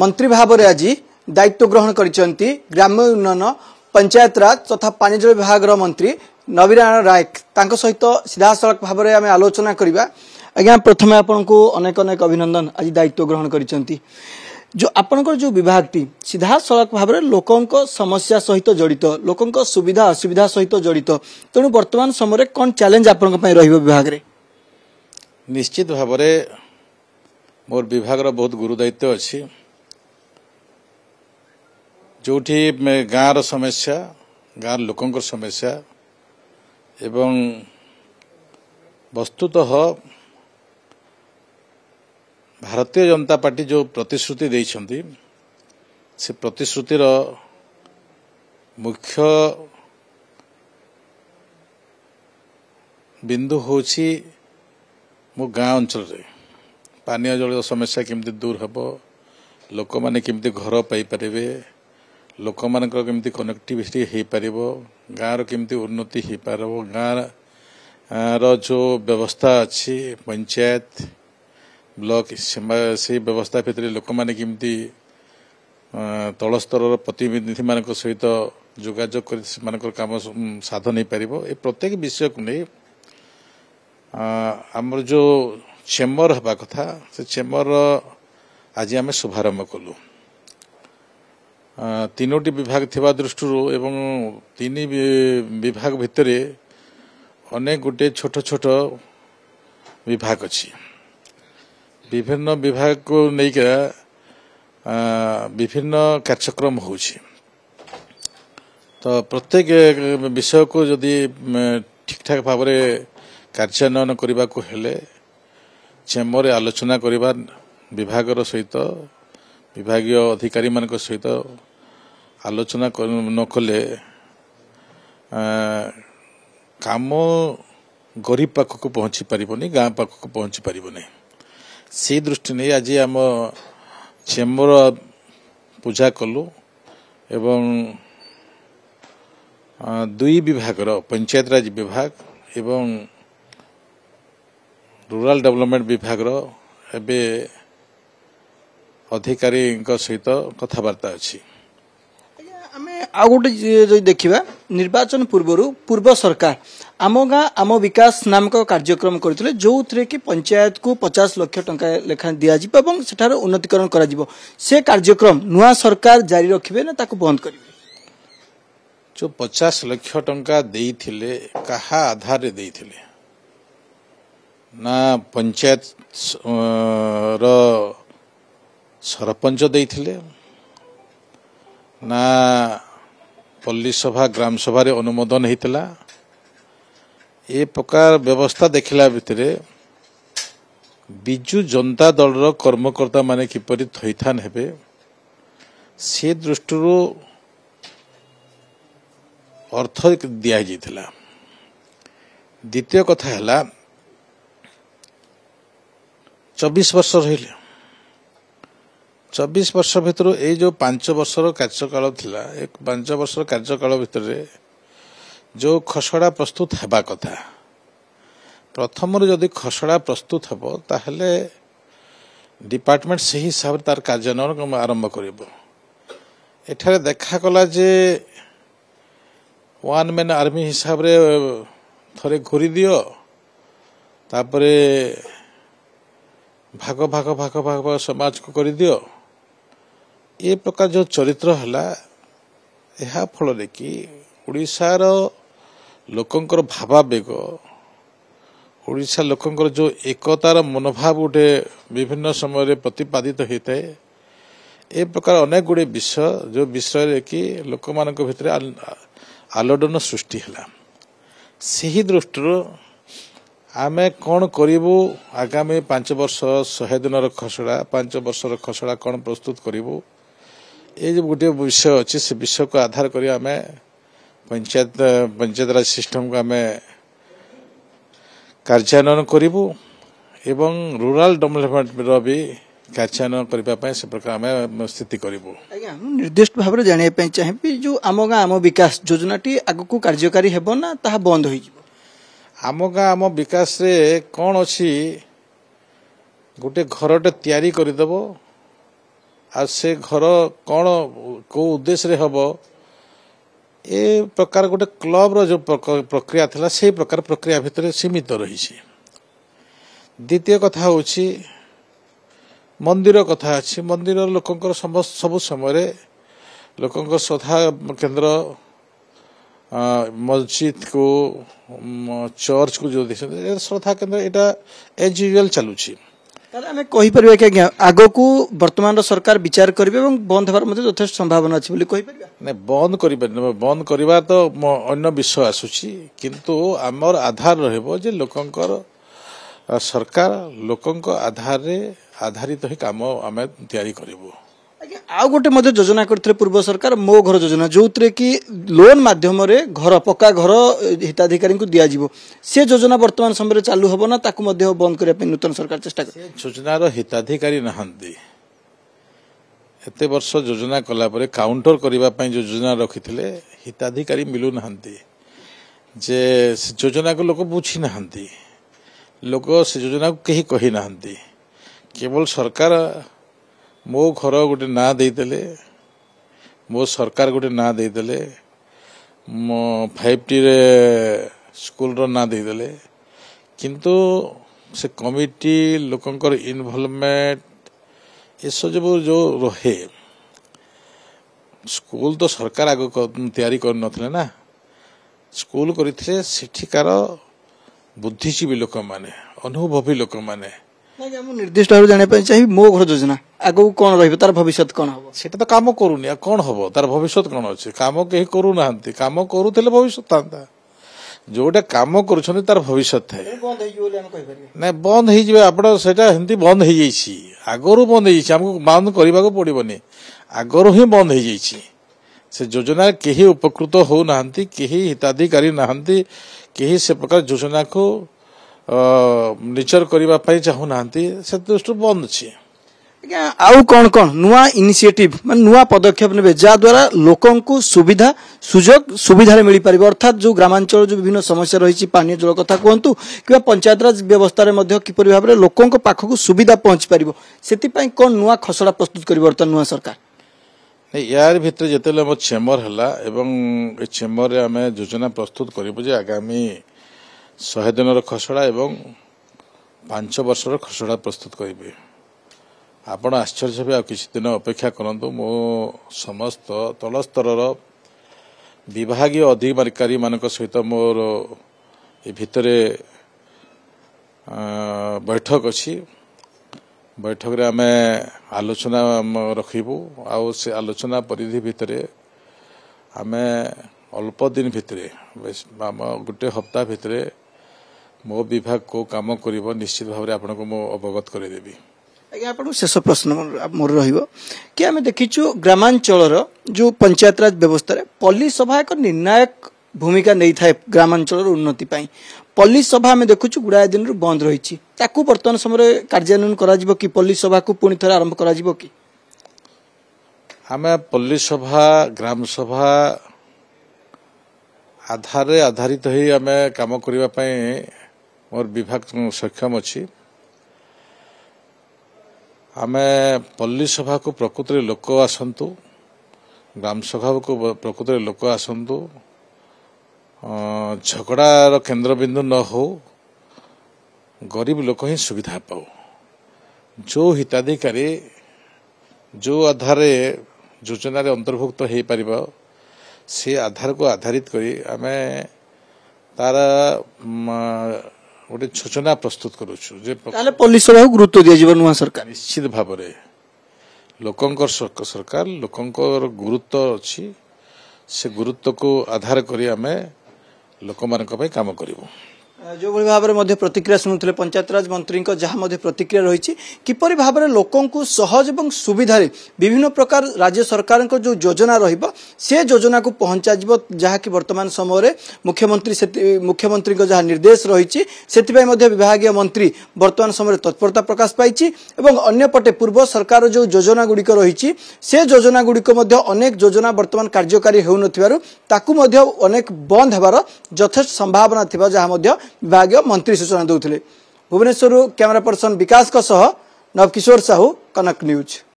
ମନ୍ତ୍ରୀ ଭାବରେ ଆଜି ଦାୟିତ୍ୱ ଗ୍ରହଣ କରିଛନ୍ତି ଗ୍ରାମ୍ୟ ଉନ୍ନୟନ ପଞ୍ଚାୟତରାଜ ତଥା ପାଣିଜଳ ବିଭାଗର ମନ୍ତ୍ରୀ ନବୀନାରାୟଣ ରାୟକ ତାଙ୍କ ସହିତ ସିଧାସଳଖ ଭାବରେ ଆମେ ଆଲୋଚନା କରିବା ଆଜ୍ଞା ପ୍ରଥମେ ଆପଣଙ୍କୁ ଅନେକ ଅନେକ ଅଭିନନ୍ଦନ ଆଜି ଦାୟିତ୍ୱ ଗ୍ରହଣ କରିଛନ୍ତି ଯେଉଁ ଆପଣଙ୍କର ଯେଉଁ ବିଭାଗଟି ସିଧାସଳଖ ଭାବରେ ଲୋକଙ୍କ ସମସ୍ୟା ସହିତ ଜଡ଼ିତ ଲୋକଙ୍କ ସୁବିଧା ଅସୁବିଧା ସହିତ ଜଡ଼ିତ ତେଣୁ ବର୍ତ୍ତମାନ ସମୟରେ କ'ଣ ଚ୍ୟାଲେଞ୍ଜ ଆପଣଙ୍କ ପାଇଁ ରହିବ ବିଭାଗରେ ନିଶ୍ଚିତ ଭାବରେ ମୋର ବିଭାଗର ବହୁତ ଗୁରୁ ଦାୟିତ୍ୱ ଅଛି ଯେଉଁଠି ଗାଁର ସମସ୍ୟା ଗାଁର ଲୋକଙ୍କ ସମସ୍ୟା ଏବଂ ବସ୍ତୁତଃ ଭାରତୀୟ ଜନତା ପାର୍ଟି ଯେଉଁ ପ୍ରତିଶ୍ରୁତି ଦେଇଛନ୍ତି ସେ ପ୍ରତିଶ୍ରୁତିର ମୁଖ୍ୟ ବିନ୍ଦୁ ହେଉଛି ମୋ ଗାଁ ଅଞ୍ଚଳରେ ପାନୀୟ ଜଳ ସମସ୍ୟା କେମିତି ଦୂର ହେବ ଲୋକମାନେ କେମିତି ଘର ପାଇପାରିବେ ଲୋକମାନଙ୍କର କେମିତି କନେକ୍ଟିଭିଟି ହେଇପାରିବ ଗାଁର କେମିତି ଉନ୍ନତି ହେଇପାରିବ ଗାଁର ଯେଉଁ ବ୍ୟବସ୍ଥା ଅଛି ପଞ୍ଚାୟତ ବ୍ଲକ ସେଇ ବ୍ୟବସ୍ଥା ଭିତରେ ଲୋକମାନେ କେମିତି ତଳସ୍ତରର ସ୍ତରର ପ୍ରତିନିଧିମାନଙ୍କ ସହିତ ଯୋଗାଯୋଗ କରି ସେମାନଙ୍କର କାମ ସାଧନ ହେଇପାରିବ ଏ ପ୍ରତ୍ୟେକ ବିଷୟକୁ ନେଇ ଆମର ଯେଉଁ ଚେମ୍ବର ହେବା କଥା ସେ ଚେମ୍ବରର ଆଜି ଆମେ ଶୁଭାରମ୍ଭ କଲୁ ତିନୋଟି ବିଭାଗ ଥିବା ଦୃଷ୍ଟିରୁ ଏବଂ ତିନି ବିଭାଗ ଭିତରେ ଅନେକ ଗୋଟିଏ ଛୋଟ ଛୋଟ ବିଭାଗ ଅଛି ବିଭିନ୍ନ ବିଭାଗକୁ ନେଇକି ବିଭିନ୍ନ କାର୍ଯ୍ୟକ୍ରମ ହେଉଛି ତ ପ୍ରତ୍ୟେକ ବିଷୟକୁ ଯଦି ଠିକ୍ଠାକ୍ ଭାବରେ କାର୍ଯ୍ୟାନ୍ୱୟନ କରିବାକୁ ହେଲେ ଚେମ୍ବରରେ ଆଲୋଚନା କରିବା ବିଭାଗର ସହିତ ବିଭାଗୀୟ ଅଧିକାରୀମାନଙ୍କ ସହିତ ଆଲୋଚନା ନକଲେ କାମ ଗରିବ ପାଖକୁ ପହଞ୍ଚି ପାରିବନି ଗାଁ ପାଖକୁ ପହଞ୍ଚି ପାରିବନି ସେ ଦୃଷ୍ଟି ନେଇ ଆଜି ଆମ ଚେମ୍ବର ପୂଜା କଲୁ ଏବଂ ଦୁଇ ବିଭାଗର ପଞ୍ଚାୟତରାଜ ବିଭାଗ ଏବଂ ରୁରାଲ୍ ଡେଭଲପମେଣ୍ଟ ବିଭାଗର ଏବେ ଅଧିକାରୀଙ୍କ ସହିତ କଥାବାର୍ତ୍ତା ଅଛି ଆମେ ଆଉ ଗୋଟେ ଯଦି ଦେଖିବା ନିର୍ବାଚନ ପୂର୍ବରୁ ପୂର୍ବ ସରକାର ଆମ ଗାଁ ଆମ ବିକାଶ ନାମକ କାର୍ଯ୍ୟକ୍ରମ କରିଥିଲେ ଯେଉଁଥିରେ କି ପଞ୍ଚାୟତକୁ ପଚାଶ ଲକ୍ଷ ଟଙ୍କା ଲେଖା ଦିଆଯିବ ଏବଂ ସେଠାରେ ଉନ୍ନତିକରଣ କରାଯିବ ସେ କାର୍ଯ୍ୟକ୍ରମ ନୂଆ ସରକାର ଜାରି ରଖିବେ ନା ତାକୁ ବନ୍ଦ କରିବେ ଯେଉଁ ପଚାଶ ଲକ୍ଷ ଟଙ୍କା ଦେଇଥିଲେ କାହା ଆଧାରରେ ଦେଇଥିଲେ ନା ପଞ୍ଚାୟତର ସରପଞ୍ଚ ଦେଇଥିଲେ ନା ପଲ୍ଲୀସଭା ଗ୍ରାମସଭାରେ ଅନୁମୋଦନ ହୋଇଥିଲା ଏ ପ୍ରକାର ବ୍ୟବସ୍ଥା ଦେଖିଲା ଭିତରେ ବିଜୁ ଜନତା ଦଳର କର୍ମକର୍ତ୍ତାମାନେ କିପରି ଥଇଥାନ ହେବେ ସେ ଦୃଷ୍ଟିରୁ ଅର୍ଥ ଦିଆଯାଇଥିଲା ଦ୍ୱିତୀୟ କଥା ହେଲା ଚବିଶ ବର୍ଷ ରହିଲେ ଚବିଶ ବର୍ଷ ଭିତରୁ ଏଇ ଯେଉଁ ପାଞ୍ଚ ବର୍ଷର କାର୍ଯ୍ୟକାଳ ଥିଲା ଏ ପାଞ୍ଚ ବର୍ଷର କାର୍ଯ୍ୟକାଳ ଭିତରେ ଯେଉଁ ଖସଡ଼ା ପ୍ରସ୍ତୁତ ହେବା କଥା ପ୍ରଥମରୁ ଯଦି ଖସଡ଼ା ପ୍ରସ୍ତୁତ ହେବ ତାହେଲେ ଡିପାର୍ଟମେଣ୍ଟ ସେହି ହିସାବରେ ତାର କାର୍ଯ୍ୟାନ୍ୱୟନ ଆରମ୍ଭ କରିବ ଏଠାରେ ଦେଖାଗଲା ଯେ ୱାନ୍ ମ୍ୟାନ୍ ଆର୍ମି ହିସାବରେ ଥରେ ଘୁରି ଦିଅ ତାପରେ ଭାଗ ଭାଗ ଭାଗ ଭାଗ ସମାଜକୁ କରିଦିଅ ଏ ପ୍ରକାର ଯେଉଁ ଚରିତ୍ର ହେଲା ଏହା ଫଳରେ କି ଓଡ଼ିଶାର ଲୋକଙ୍କର ଭାବାବେଗ ଓଡ଼ିଶା ଲୋକଙ୍କର ଯେଉଁ ଏକତାର ମନୋଭାବ ଗୋଟେ ବିଭିନ୍ନ ସମୟରେ ପ୍ରତିପାଦିତ ହୋଇଥାଏ ଏ ପ୍ରକାର ଅନେକ ଗୁଡ଼ିଏ ବିଷୟ ଯେଉଁ ବିଷୟରେ କି ଲୋକମାନଙ୍କ ଭିତରେ ଆଲୋଡ଼ନ ସୃଷ୍ଟି ହେଲା ସେହି ଦୃଷ୍ଟିରୁ ଆମେ କ'ଣ କରିବୁ ଆଗାମୀ ପାଞ୍ଚ ବର୍ଷ ଶହେ ଦିନର ଖସଡ଼ା ପାଞ୍ଚ ବର୍ଷର ଖସଡ଼ା କ'ଣ ପ୍ରସ୍ତୁତ କରିବୁ ଏ ଯେଉଁ ଗୋଟିଏ ବିଷୟ ଅଛି ସେ ବିଷୟକୁ ଆଧାର କରି ଆମେ ପଞ୍ଚାୟତ ପଞ୍ଚାୟତରାଜ ସିଷ୍ଟମକୁ ଆମେ କାର୍ଯ୍ୟାନ୍ୱୟନ କରିବୁ ଏବଂ ରୁରାଲ ଡେଭଲପମେଣ୍ଟର ବି କାର୍ଯ୍ୟାନ୍ୱୟନ କରିବା ପାଇଁ ସେ ପ୍ରକାର ଆମେ ସ୍ଥିତି କରିବୁ ଆଜ୍ଞା ମୁଁ ନିର୍ଦ୍ଦିଷ୍ଟ ଭାବରେ ଜାଣିବା ପାଇଁ ଚାହିଁବି ଯେ ଆମ ଗାଁ ଆମ ବିକାଶ ଯୋଜନାଟି ଆଗକୁ କାର୍ଯ୍ୟକାରୀ ହେବ ନା ତାହା ବନ୍ଦ ହୋଇଯିବ ଆମ ଗାଁ ଆମ ବିକାଶରେ କ'ଣ ଅଛି ଗୋଟେ ଘରଟେ ତିଆରି କରିଦେବ ଆଉ ସେ ଘର କ'ଣ କେଉଁ ଉଦ୍ଦେଶ୍ୟରେ ହେବ ଏ ପ୍ରକାର ଗୋଟେ କ୍ଲବ୍ର ଯେଉଁ ପ୍ରକ୍ରିୟା ଥିଲା ସେଇ ପ୍ରକାର ପ୍ରକ୍ରିୟା ଭିତରେ ସୀମିତ ରହିଛି ଦ୍ୱିତୀୟ କଥା ହେଉଛି ମନ୍ଦିର କଥା ଅଛି ମନ୍ଦିର ଲୋକଙ୍କର ସବୁ ସମୟରେ ଲୋକଙ୍କ ଶ୍ରଦ୍ଧା କେନ୍ଦ୍ର ମସଜିଦକୁ ଚର୍ଚ୍ଚକୁ ଯେଉଁ ଦେଖିଛନ୍ତି ଶ୍ରଦ୍ଧା କେନ୍ଦ୍ର ଏଇଟା ଏଜ୍ ୟୁଜୁଆଲ୍ ଚାଲୁଛି ତାହେଲେ ଆମେ କହିପାରିବା କି ଆଜ୍ଞା ଆଗକୁ ବର୍ତ୍ତମାନର ସରକାର ବିଚାର କରିବେ ଏବଂ ବନ୍ଦ ହେବାର ମଧ୍ୟ ଯଥେଷ୍ଟ ସମ୍ଭାବନା ଅଛି ବୋଲି କହିପାରିବା ନାଇଁ ବନ୍ଦ କରିପାରିବେ ବନ୍ଦ କରିବା ତ ଅନ୍ୟ ବିଷୟ ଆସୁଛି କିନ୍ତୁ ଆମର ଆଧାର ରହିବ ଯେ ଲୋକଙ୍କର ସରକାର ଲୋକଙ୍କ ଆଧାରରେ ଆଧାରିତ ହିଁ କାମ ଆମେ ତିଆରି କରିବୁ ଆଉ ଗୋଟେ ମଧ୍ୟ ଯୋଜନା କରିଥିଲେ ପୂର୍ବ ସରକାର ମୋ ଘର ଯୋଜନା ଯେଉଁଥିରେ କି ଲୋନ୍ ମାଧ୍ୟମରେ ଘର ପକ୍କା ଘର ହିତାଧିକାରୀଙ୍କୁ ଦିଆଯିବ ସେ ଯୋଜନା ବର୍ତ୍ତମାନ ସମୟରେ ଚାଲୁ ହେବ ନା ତାକୁ ମଧ୍ୟ ବନ୍ଦ କରିବା ପାଇଁ ନୂତନ ସରକାର ଚେଷ୍ଟା କରିବେ ଯୋଜନାର ହିତାଧିକାରୀ ନାହାନ୍ତି ଏତେ ବର୍ଷ ଯୋଜନା କଲା ପରେ କାଉଣ୍ଟର କରିବା ପାଇଁ ଯୋଜନା ରଖିଥିଲେ ହିତାଧିକାରୀ ମିଳୁନାହାନ୍ତି ଯେ ସେ ଯୋଜନାକୁ ଲୋକ ବୁଝିନାହାନ୍ତି ଲୋକ ସେ ଯୋଜନାକୁ କେହି କହିନାହାନ୍ତି କେବଳ ସରକାର ମୋ ଘର ଗୋଟେ ନାଁ ଦେଇଦେଲେ ମୋ ସରକାର ଗୋଟେ ନାଁ ଦେଇଦେଲେ ମୋ ଫାଇଭ ଟିରେ ସ୍କୁଲର ନାଁ ଦେଇଦେଲେ କିନ୍ତୁ ସେ କମିଟି ଲୋକଙ୍କର ଇନଭଲ୍ଭମେଣ୍ଟ ଏସବୁ ଯେଉଁ ରହେ ସ୍କୁଲ ତ ସରକାର ଆଗ ତିଆରି କରିନଥିଲେ ନା ସ୍କୁଲ କରିଥିଲେ ସେଠିକାର ବୁଦ୍ଧିଜୀବୀ ଲୋକମାନେ ଅନୁଭବୀ ଲୋକମାନେ ନାଇଁ ମୁଁ ନିର୍ଦ୍ଦିଷ୍ଟ ଭାବେ ଜାଣିବା ପାଇଁ ଚାହିଁବି ମୋ ଘର ଯୋଜନା ଆଗକୁ କ'ଣ ରହିବ ତାର ଭବିଷ୍ୟତ କ'ଣ ହବ ସେଟା ତ କାମ କରୁନି ଆଉ କ'ଣ ହବ ତାର ଭବିଷ୍ୟତ କ'ଣ ଅଛି କାମ କେହି କରୁନାହାନ୍ତି କାମ କରୁଥିଲେ ଭବିଷ୍ୟତ ଥାନ୍ତା ଯୋଉଟା କାମ କରୁଛନ୍ତି ତାର ଭବିଷ୍ୟତ ଥାଏ ନାଇଁ ବନ୍ଦ ହେଇଯିବେ ଆପଣ ସେଇଟା ଏମିତି ବନ୍ଦ ହେଇଯାଇଛି ଆଗରୁ ବନ୍ଦ ହେଇଯାଇଛି ଆମକୁ ବନ୍ଦ କରିବାକୁ ପଡ଼ିବନି ଆଗରୁ ହିଁ ବନ୍ଦ ହେଇଯାଇଛି ସେ ଯୋଜନାରେ କେହି ଉପକୃତ ହେଉନାହାନ୍ତି କେହି ହିତାଧିକାରୀ ନାହାନ୍ତି କେହି ସେ ପ୍ରକାର ଯୋଜନାକୁ ନିଚର କରିବା ପାଇଁ ଚାହୁଁନାହାନ୍ତି ସେ ଦୃଷ୍ଟିରୁ ବନ୍ଦ ଅଛି ଆଜ୍ଞା ଆଉ କ'ଣ କ'ଣ ନୂଆ ଇନିସିଏଟିଭ ମାନେ ନୂଆ ପଦକ୍ଷେପ ନେବେ ଯାହାଦ୍ୱାରା ଲୋକଙ୍କୁ ସୁବିଧା ସୁଯୋଗ ସୁବିଧାରେ ମିଳିପାରିବ ଅର୍ଥାତ୍ ଯେଉଁ ଗ୍ରାମାଞ୍ଚଳ ଯେଉଁ ବିଭିନ୍ନ ସମସ୍ୟା ରହିଛି ପାନୀୟ ଜଳ କଥା କୁହନ୍ତୁ କିମ୍ବା ପଞ୍ଚାୟତରାଜ ବ୍ୟବସ୍ଥାରେ ମଧ୍ୟ କିପରି ଭାବରେ ଲୋକଙ୍କ ପାଖକୁ ସୁବିଧା ପହଞ୍ଚି ପାରିବ ସେଥିପାଇଁ କ'ଣ ନୂଆ ଖସଡ଼ା ପ୍ରସ୍ତୁତ କରିବ ଅର୍ଥାତ୍ ନୂଆ ସରକାର ଏହାରି ଭିତରେ ଯେତେବେଳେ ଆମ ଛେମ୍ବର ହେଲା ଏବଂ ଏ ଛେମ୍ବରରେ ଆମେ ଯୋଜନା ପ୍ରସ୍ତୁତ କରିବୁ ଯେ ଆଗାମୀ ଶହେ ଦିନର ଖସଡ଼ା ଏବଂ ପାଞ୍ଚ ବର୍ଷର ଖସଡ଼ା ପ୍ରସ୍ତୁତ କରିବି ଆପଣ ଆଶ୍ଚର୍ଯ୍ୟ ହେବେ ଆଉ କିଛି ଦିନ ଅପେକ୍ଷା କରନ୍ତୁ ମୁଁ ସମସ୍ତ ତଳସ୍ତରର ବିଭାଗୀୟ ଅଧିକାରୀମାନଙ୍କ ସହିତ ମୋର ଏ ଭିତରେ ବୈଠକ ଅଛି ବୈଠକରେ ଆମେ ଆଲୋଚନା ରଖିବୁ ଆଉ ସେ ଆଲୋଚନା ପରିଧି ଭିତରେ ଆମେ ଅଳ୍ପ ଦିନ ଭିତରେ ଆମ ଗୋଟିଏ ହପ୍ତାହ ଭିତରେ ମୋ ବିଭାଗ କୋଉ କାମ କରିବ ନିଶ୍ଚିତ ଭାବରେ ଆପଣଙ୍କୁ ମୁଁ ଅବଗତ କରାଇଦେବି ଆଜ୍ଞା ଆପଣଙ୍କୁ ଶେଷ ପ୍ରଶ୍ନ ମୋର ରହିବ କି ଆମେ ଦେଖିଛୁ ଗ୍ରାମାଞ୍ଚଳର ଯେଉଁ ପଞ୍ଚାୟତରାଜ ବ୍ୟବସ୍ଥାରେ ପଲ୍ଲୀ ସଭା ଏକ ନିର୍ଣ୍ଣାୟକ ଭୂମିକା ନେଇଥାଏ ଗ୍ରାମାଞ୍ଚଳର ଉନ୍ନତି ପାଇଁ ପଲ୍ଲୀ ସଭା ଆମେ ଦେଖୁଛୁ ଗୁଡ଼ାଏ ଦିନରୁ ବନ୍ଦ ରହିଛି ତାକୁ ବର୍ତ୍ତମାନ ସମୟରେ କାର୍ଯ୍ୟାନ୍ୱୟନ କରାଯିବ କି ପଲ୍ଲୀ ସଭାକୁ ପୁଣି ଥରେ ଆରମ୍ଭ କରାଯିବ କି ଆମେ ପଲ୍ଲୀ ସଭା ଗ୍ରାମସଭା ଆଧାରରେ ଆଧାରିତ ହୋଇ ଆମେ କାମ କରିବା ପାଇଁ ମୋର ବିଭାଗ ସକ୍ଷମ ଅଛି ଆମେ ପଲ୍ଲୀ ସଭାକୁ ପ୍ରକୃତରେ ଲୋକ ଆସନ୍ତୁ ଗ୍ରାମସଭାକୁ ପ୍ରକୃତରେ ଲୋକ ଆସନ୍ତୁ ଝଗଡ଼ାର କେନ୍ଦ୍ରବିନ୍ଦୁ ନ ହେଉ ଗରିବ ଲୋକ ହିଁ ସୁବିଧା ପାଉ ଯେଉଁ ହିତାଧିକାରୀ ଯେଉଁ ଆଧାରରେ ଯୋଜନାରେ ଅନ୍ତର୍ଭୁକ୍ତ ହୋଇପାରିବ ସେ ଆଧାରକୁ ଆଧାରିତ କରି ଆମେ ତାର ଗୋଟେ ଯୋଜନା ପ୍ରସ୍ତୁତ କରୁଛୁ ଯେ ତାହେଲେ ପଲ୍ଲୀ ସଭାକୁ ଗୁରୁତ୍ୱ ଦିଆଯିବ ନୂଆ ସରକାର ନିଶ୍ଚିତ ଭାବରେ ଲୋକଙ୍କର ସରକାର ଲୋକଙ୍କର ଗୁରୁତ୍ୱ ଅଛି ସେ ଗୁରୁତ୍ୱକୁ ଆଧାର କରି ଆମେ ଲୋକମାନଙ୍କ ପାଇଁ କାମ କରିବୁ ଯେଉଁଭଳି ଭାବରେ ମଧ୍ୟ ପ୍ରତିକ୍ରିୟା ଶୁଣୁଥିଲେ ପଞ୍ଚାୟତରାଜ ମନ୍ତ୍ରୀଙ୍କ ଯାହା ମଧ୍ୟ ପ୍ରତିକ୍ରିୟା ରହିଛି କିପରି ଭାବରେ ଲୋକଙ୍କୁ ସହଜ ଏବଂ ସୁବିଧାରେ ବିଭିନ୍ନ ପ୍ରକାର ରାଜ୍ୟ ସରକାରଙ୍କ ଯେଉଁ ଯୋଜନା ରହିବ ସେ ଯୋଜନାକୁ ପହଞ୍ଚାଯିବ ଯାହାକି ବର୍ତ୍ତମାନ ସମୟରେ ମୁଖ୍ୟମନ୍ତ୍ରୀ ସେ ମୁଖ୍ୟମନ୍ତ୍ରୀଙ୍କ ଯାହା ନିର୍ଦ୍ଦେଶ ରହିଛି ସେଥିପାଇଁ ମଧ୍ୟ ବିଭାଗୀୟ ମନ୍ତ୍ରୀ ବର୍ତ୍ତମାନ ସମୟରେ ତତ୍ପରତା ପ୍ରକାଶ ପାଇଛି ଏବଂ ଅନ୍ୟପଟେ ପୂର୍ବ ସରକାର ଯେଉଁ ଯୋଜନାଗୁଡ଼ିକ ରହିଛି ସେ ଯୋଜନାଗୁଡ଼ିକ ମଧ୍ୟ ଅନେକ ଯୋଜନା ବର୍ତ୍ତମାନ କାର୍ଯ୍ୟକାରୀ ହେଉନଥିବାରୁ ତାକୁ ମଧ୍ୟ ଅନେକ ବନ୍ଦ ହେବାର ଯଥେଷ୍ଟ ସମ୍ଭାବନା ଥିବ ଯାହା ମଧ୍ୟ विभाग मन्त्री सूचना पर्सन विकास सह, नवकिशोर साहु कनक न्यूज.